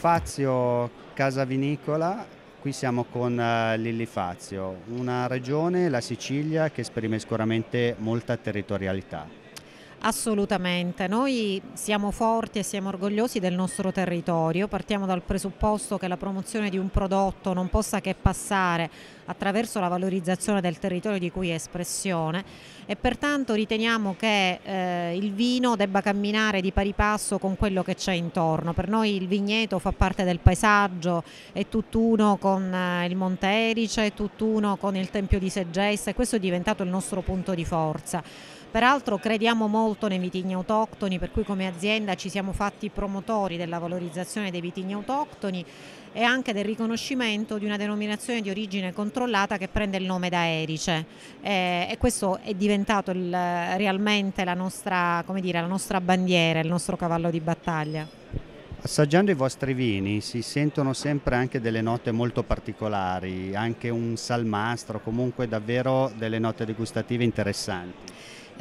Fazio Casa Vinicola, qui siamo con eh, Lilli Fazio, una regione, la Sicilia, che esprime sicuramente molta territorialità. Assolutamente, noi siamo forti e siamo orgogliosi del nostro territorio, partiamo dal presupposto che la promozione di un prodotto non possa che passare attraverso la valorizzazione del territorio di cui è espressione e pertanto riteniamo che eh, il vino debba camminare di pari passo con quello che c'è intorno. Per noi il vigneto fa parte del paesaggio, è tutt'uno con eh, il Monte Erice, è tutt'uno con il Tempio di Segesta e questo è diventato il nostro punto di forza. Peraltro crediamo molto nei vitigni autoctoni, per cui come azienda ci siamo fatti promotori della valorizzazione dei vitigni autoctoni e anche del riconoscimento di una denominazione di origine controllata che prende il nome da Erice eh, e questo è diventato il, realmente la nostra, dire, la nostra bandiera, il nostro cavallo di battaglia. Assaggiando i vostri vini si sentono sempre anche delle note molto particolari, anche un salmastro, comunque davvero delle note degustative interessanti.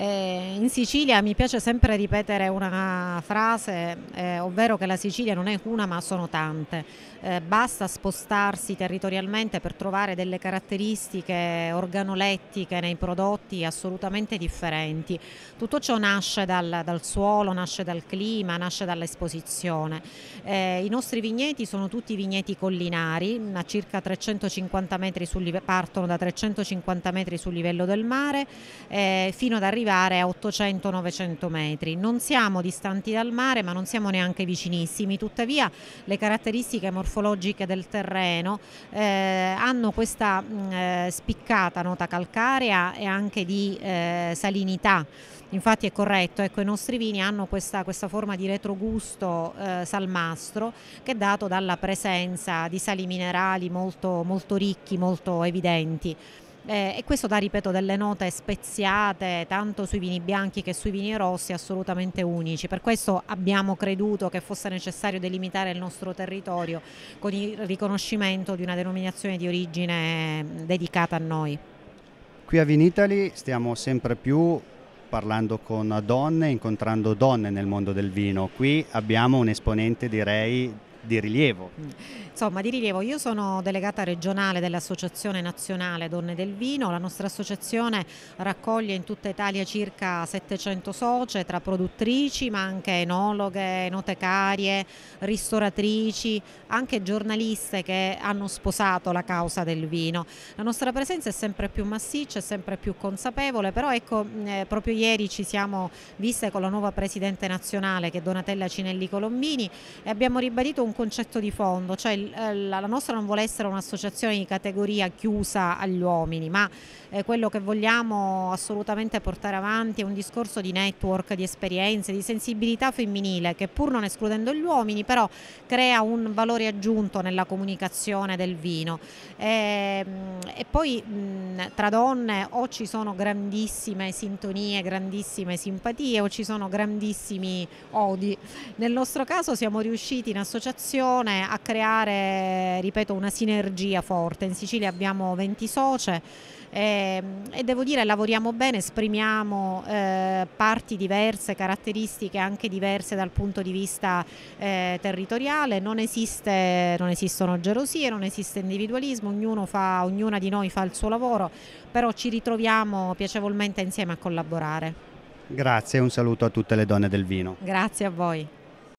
Eh, in Sicilia mi piace sempre ripetere una frase, eh, ovvero che la Sicilia non è una ma sono tante. Eh, basta spostarsi territorialmente per trovare delle caratteristiche organolettiche nei prodotti assolutamente differenti. Tutto ciò nasce dal, dal suolo, nasce dal clima, nasce dall'esposizione. Eh, I nostri vigneti sono tutti vigneti collinari, a circa 350 metri sul, partono da 350 metri sul livello del mare, eh, fino ad arrivare arrivare a 800-900 metri. Non siamo distanti dal mare ma non siamo neanche vicinissimi, tuttavia le caratteristiche morfologiche del terreno eh, hanno questa mh, mm, eh, spiccata nota calcarea e anche di eh, salinità. Infatti è corretto, ecco, i nostri vini hanno questa, questa forma di retrogusto eh, salmastro che è dato dalla presenza di sali minerali molto, molto ricchi, molto evidenti eh, e questo dà, ripeto, delle note speziate tanto sui vini bianchi che sui vini rossi assolutamente unici. Per questo abbiamo creduto che fosse necessario delimitare il nostro territorio con il riconoscimento di una denominazione di origine dedicata a noi. Qui a Vinitali stiamo sempre più parlando con donne, incontrando donne nel mondo del vino. Qui abbiamo un esponente, direi, di rilievo. Insomma, di rilievo, io sono delegata regionale dell'Associazione Nazionale Donne del Vino, la nostra associazione raccoglie in tutta Italia circa 700 socie tra produttrici ma anche enologhe, enotecarie, ristoratrici, anche giornaliste che hanno sposato la causa del vino. La nostra presenza è sempre più massiccia, è sempre più consapevole, però ecco, eh, proprio ieri ci siamo viste con la nuova Presidente nazionale che è Donatella Cinelli Colombini e abbiamo ribadito un un concetto di fondo, cioè eh, la nostra non vuole essere un'associazione di categoria chiusa agli uomini, ma eh, quello che vogliamo assolutamente portare avanti è un discorso di network, di esperienze, di sensibilità femminile che pur non escludendo gli uomini però crea un valore aggiunto nella comunicazione del vino. E, ehm, e poi mh, tra donne o ci sono grandissime sintonie, grandissime simpatie o ci sono grandissimi odi. Nel nostro caso siamo riusciti in associazione associazione a creare, ripeto, una sinergia forte. In Sicilia abbiamo 20 soci e, e devo dire lavoriamo bene, esprimiamo eh, parti diverse, caratteristiche anche diverse dal punto di vista eh, territoriale, non, esiste, non, esistono gelosie, non esiste individualismo, fa, ognuna di noi fa il suo lavoro, però ci ritroviamo piacevolmente insieme a collaborare. Grazie un saluto a tutte le donne del vino. Grazie a voi.